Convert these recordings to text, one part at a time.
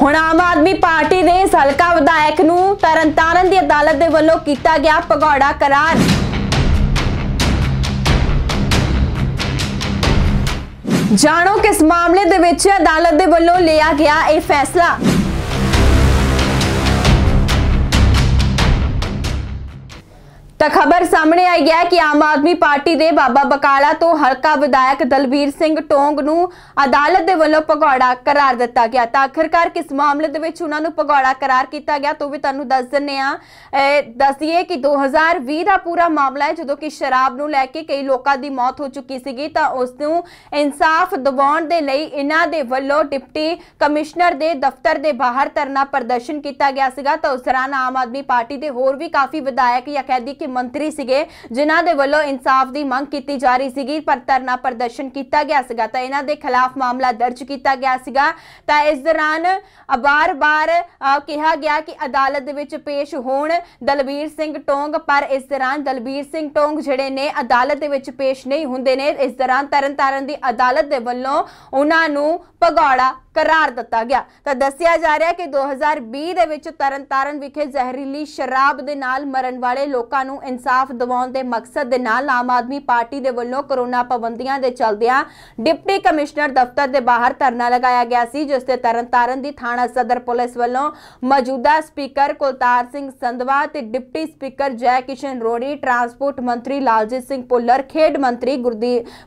ਹੁਣ ਆਮ ਆਦਮੀ ਪਾਰਟੀ ਦੇ ਹਲਕਾ ਵਿਧਾਇਕ ਨੂੰ ਤਰਨਤਾਰਨ ਦੀ ਅਦਾਲਤ ਦੇ ਵੱਲੋਂ ਕੀਤਾ ਗਿਆ ਪਗੌੜਾ ਕਰਾਰ ਜਾਣੋ ਕਿਸ ਮਾਮਲੇ ਦੇ ਵਿੱਚ ਅਦਾਲਤ ਦੇ ਵੱਲੋਂ ਲਿਆ ਗਿਆ ਇਹ ਫੈਸਲਾ ਤਾਂ ਖਬਰ ਸਾਹਮਣੇ ਆਈ ਹੈ ਕਿ ਆਮ ਆਦਮੀ ਪਾਰਟੀ ਦੇ ਬਾਬਾ ਬਕਾਲਾ ਤੋਂ ਹਲਕਾ ਵਿਧਾਇਕ ਦਲਵੀਰ ਸਿੰਘ ਟੋਂਗ ਨੂੰ ਅਦਾਲਤ ਦੇ ਵੱਲੋਂ ਪਗੌੜਾ ਕਰਾਰ ਦਿੱਤਾ ਗਿਆ ਤਾਂ ਆਖਰਕਾਰ ਕਿਸ ਮਾਮਲੇ ਦੇ ਵਿੱਚ ਉਹਨਾਂ ਨੂੰ ਪਗੌੜਾ ਕਰਾਰ ਕੀਤਾ ਗਿਆ ਤੋਂ ਵੀ ਤੁਹਾਨੂੰ ਦੱਸ ਦਿੰਨੇ ਆ ਦੱਸਿਏ ਕਿ 2020 ਦਾ ਪੂਰਾ ਮਾਮਲਾ ਹੈ ਜਦੋਂ ਕਿ ਸ਼ਰਾਬ ਨੂੰ ਲੈ ਕੇ ਕਈ ਲੋਕਾਂ ਦੀ ਮੌਤ ਹੋ ਚੁੱਕੀ ਸੀਗੀ ਤਾਂ ਉਸ ਨੂੰ ਇਨਸਾਫ ਦਿਵਾਉਣ ਦੇ ਲਈ ਇਹਨਾਂ ਦੇ ਵੱਲੋਂ ਡਿਪਟੀ ਕਮਿਸ਼ਨਰ ਦੇ ਦਫ਼ਤਰ ਦੇ ਬਾਹਰ ਧਰਨਾ ਪ੍ਰਦਰਸ਼ਨ ਕੀਤਾ ਗਿਆ ਸੀਗਾ ਤਾਂ ਉਸ ਦੌਰਾਨ ਆਮ ਆਦਮੀ ਪਾਰਟੀ ਦੇ ਹੋਰ ਵੀ ਕਾਫੀ ਵਿਧਾਇਕ ਜਾਂ ਕੈਦੀ ਕਿ ਮੰਤਰੀ ਸੀਗੇ ਜਿਨ੍ਹਾਂ ਦੇ ਵੱਲੋਂ ਇਨਸਾਫ ਦੀ ਮੰਗ ਕੀਤੀ ਜਾ ਰਹੀ ਸੀਗੀ ਪਰ ਧਰਨਾ ਪ੍ਰਦਰਸ਼ਨ ਕੀਤਾ ਗਿਆ ਸੀਗਾ ਤਾਂ ਇਹਨਾਂ ਦੇ ਖਿਲਾਫ ਮਾਮਲਾ ਦਰਜ ਕੀਤਾ ਗਿਆ ਸੀਗਾ ਤਾਂ ਇਸ ਦੌਰਾਨ ਬਾਰ-ਬਾਰ ਕਿਹਾ ਗਿਆ ਕਿ ਅਦਾਲਤ ਦੇ ਵਿੱਚ ਪੇਸ਼ ਹੋਣ ਦਲਬੀਰ ਸਿੰਘ ਟੋਂਗ ਪਰ ਇਸ ਦੌਰਾਨ ਦਲਬੀਰ ਸਿੰਘ ਟੋਂਗ ਜਿਹੜੇ ਨੇ ਅਦਾਲਤ ਦੇ ਵਿੱਚ ਪੇਸ਼ ਨਹੀਂ ਹੁੰਦੇ ਨੇ ਇਸ ਦੌਰਾਨ ਤਰਨਤਾਰਨ ਦੀ ਅਦਾਲਤ ਦੇ ਵੱਲੋਂ ਉਹਨਾਂ ਨੂੰ ਭਗੌੜਾ ਕਰਾਰ ਦਿੱਤਾ ਗਿਆ ਤਾਂ ਦੱਸਿਆ ਜਾ ਰਿਹਾ ਕਿ 2020 ਦੇ ਵਿੱਚ ਤਰਨਤਾਰਨ ਵਿਖੇ ਜ਼ਹਿਰੀਲੀ ਸ਼ਰਾਬ ਦੇ ਨਾਲ ਮਰਨ ਵਾਲੇ ਲੋਕਾਂ ਨੂੰ ਇਨਸਾਫ ਦਿਵਾਉਣ ਦੇ ਮਕਸਦ ਦੇ ਨਾਲ ਆਮ ਆਦਮੀ ਪਾਰਟੀ ਦੇ ਵੱਲੋਂ ਕਰੋਨਾ ਪਾਬੰਦੀਆਂ ਦੇ ਚਲਦਿਆਂ ਡਿਪਟੀ ਕਮਿਸ਼ਨਰ ਦਫ਼ਤਰ ਦੇ ਬਾਹਰ ਧਰਨਾ ਲਗਾਇਆ ਗਿਆ ਸੀ ਜਿਸ ਤੇ ਤਰਨਤਾਰਨ ਦੀ ਥਾਣਾ ਸਦਰ ਪੁਲਿਸ ਵੱਲੋਂ ਮੌਜੂਦਾ ਸਪੀਕਰ ਕੁਲਤਾਰ ਸਿੰਘ ਸੰਧਵਾ ਤੇ ਡਿਪਟੀ ਸਪੀਕਰ ਜੈ ਕਿਸ਼ਨ ਰੋੜੀ ਟਰਾਂਸਪੋਰਟ ਮੰਤਰੀ ਲਾਲਜੀਤ ਸਿੰਘ ਪੁੱਲਰ ਖੇਡ ਮੰਤਰੀ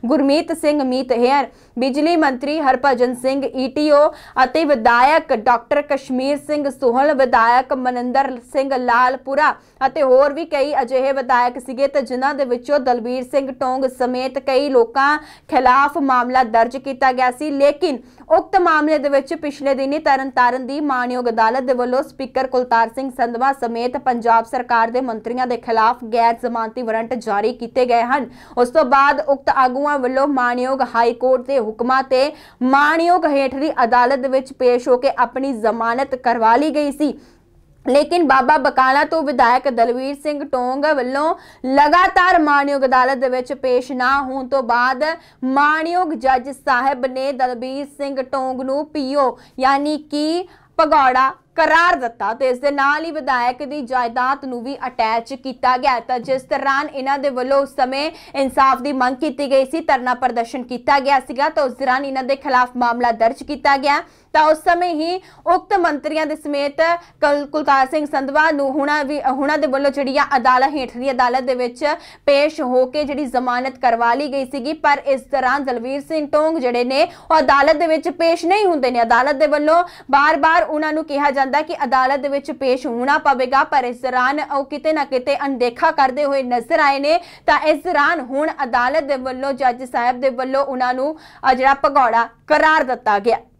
ਗੁਰਮੀਤ ਸਿੰਘ ਮੀਤ ਹੈਰ ਬਿਜਲੀ ਮੰਤਰੀ ਹਰਪਜਨ ਸਿੰਘ ਈਟੀਓ ਅਤੇ ਵਿਧਾਇਕ ਡਾਕਟਰ ਕਸ਼ਮੀਰ ਸਿੰਘ ਸੋਹਲ ਵਿਧਾਇਕ ਮਨਿੰਦਰ ਸਿੰਘ ਲਾਲਪੁਰਾ ਅਤੇ ਹੋਰ ਵੀ ਕਈ ਅਜਿਹੇ ਵਿਧਾਇਕ ਸੀਗੇ ਤੇ ਜਿਨ੍ਹਾਂ ਦੇ ਵਿੱਚੋਂ ਦਲਬੀਰ ਸਿੰਘ ਟੋਂਗ ਸਮੇਤ ਕਈ ਲੋਕਾਂ ਖਿਲਾਫ ਮਾਮਲਾ ਦਰਜ ਕੀਤਾ ਗਿਆ ਸੀ ਲੇਕਿਨ ਉਕਤ ਮਾਮਲੇ ਦੇ ਵਿੱਚ ਪਿਛਲੇ ਦਿਨੀ ਤਰਨਤਾਰਨ ਦੀ ਮਾਨਯੋਗ ਅਦਾਲਤ ਦੇ ਵੱਲੋਂ ਸਪੀਕਰ ਕੁਲਤਾਰ ਸਿੰਘ ਸੰਧਵਾ ਸਮੇਤ ਪੰਜਾਬ ਸਰਕਾਰ ਦੇ ਮੰਤਰੀਆਂ ਦੇ ਖਿਲਾਫ ਗੈਰ ਜ਼ਮਾਨਤੀ ਵਾਰੰਟ ਜਾਰੀ ਕੀਤੇ ਗਏ ਹਨ ਉਸ ਤੋਂ ਬਾਅਦ ਉਕਤ ਆਗੂਆਂ ਵੱਲੋਂ ਮਾਨਯੋਗ ਹਾਈ ਕੋਰਟ ਦੇ ਹੁਕਮਾਂ ਤੇ ਮਾਨਯੋਗ ਹੇਠਲੀ ਅਦਾਲਤ ਵਿੱਚ ਪੇਸ਼ ਹੋ ਕੇ ਆਪਣੀ ਜ਼ਮਾਨਤ ਕਰਵਾ ਲਈ ਗਈ ਸੀ ਲੇਕਿਨ ਬਾਬਾ ਬਕਾਲਾ ਤੋਂ ਵਿਧਾਇਕ ਦਲਵੀਰ ਸਿੰਘ ਟੋਂਗ ਵੱਲੋਂ ਲਗਾਤਾਰ ਮਾਨਯੋਗ ਅਦਾਲਤ ਦੇ ਵਿੱਚ ਪੇਸ਼ ਨਾ ਹੋਣ ਤੋਂ ਬਾਅਦ ਮਾਨਯੋਗ ਜੱਜ ਸਾਹਿਬ ਨੇ ਦਲਵੀਰ ਸਿੰਘ ਟੋਂਗ ਨੂੰ ਪੀਓ ਯਾਨੀ ਕਿ ਪਗੌੜਾ ਕਰਾਰ ਦਿੱਤਾ ਤੇ ਇਸ ਦੇ ਨਾਲ ਹੀ ਵਿਧਾਇਕ ਦੀ ਜਾਇਦਾਦ ਨੂੰ ਵੀ ਅਟੈਚ ਕੀਤਾ ਗਿਆ ਤਾਂ ਜਿਸ ਦੌਰਾਨ ਇਹਨਾਂ ਦੇ ਵੱਲੋਂ ਉਸ ਸਮੇਂ ਇਨਸਾਫ ਦੀ ਮੰਗ ਕੀਤੀ ਗਈ ਸੀ ਧਰਨਾ ਪ੍ਰਦਰਸ਼ਨ ਕੀਤਾ ਗਿਆ ਸੀਗਾ ਤਾਂ ਉਸ ਦੌਰਾਨ ਇਹਨਾਂ ਦੇ ਖਿਲਾਫ ਮਾਮਲਾ ਦਰਜ ਕੀਤਾ ਗਿਆ ਤਾਂ ਉਸ ਸਮੇਂ ਹੀ ਉਕਤ ਮੰਤਰੀਆਂ ਦੇ ਸਮੇਤ ਕੁਲਕਾਰ ਸਿੰਘ ਸੰਧਵਾ ਨੂੰ ਹੁਣਾ ਵੀ ਹੁਣਾ ਦੇ ਵੱਲੋਂ ਜਿਹੜੀ ਆ ਅਦਾਲਤ ਹੇਠਲੀ ਅਦਾਲਤ ਦੇ ਵਿੱਚ ਪੇਸ਼ ਹੋ ਕੇ ਜਿਹੜੀ ਜ਼ਮਾਨਤ ਕਰਵਾ ਲਈ ਗਈ ਸੀਗੀ ਪਰ ਇਸ ਦੌਰਾਨ ਦਲਵੀਰ ਸਿੰਘ ਟੋਂਗ ਜਿਹੜੇ ਨੇ ਉਹ ਅਦਾਲਤ ਦੇ ਵਿੱਚ ਪੇਸ਼ ਨਹੀਂ ਹੁੰਦੇ ਨੇ ਅਦਾਲਤ ਦੇ ਵੱਲੋਂ ਬਾਰ-ਬਾਰ ਉਹਨਾਂ ਨੂੰ ਕਿਹਾ ਜਾਂਦਾ ਕਿ ਅਦਾਲਤ ਦੇ ਵਿੱਚ ਪੇਸ਼ ਹੋਣਾ ਪਵੇਗਾ ਪਰ ਇਸ ਦੌਰਾਨ ਉਹ ਕਿਤੇ ਨਾ ਕਿਤੇ ਅਣਦੇਖਾ ਕਰਦੇ ਹੋਏ ਨਜ਼ਰ ਆਏ ਨੇ ਤਾਂ ਇਸ ਦੌਰਾਨ ਹੁਣ ਅਦਾਲਤ ਦੇ ਵੱਲੋਂ ਜੱਜ ਸਾਹਿਬ ਦੇ ਵੱਲੋਂ ਉਹਨਾਂ ਨੂੰ ਜਿਹੜਾ ਭਗੌੜਾ ਕਰਾਰ ਦਿੱਤਾ ਗਿਆ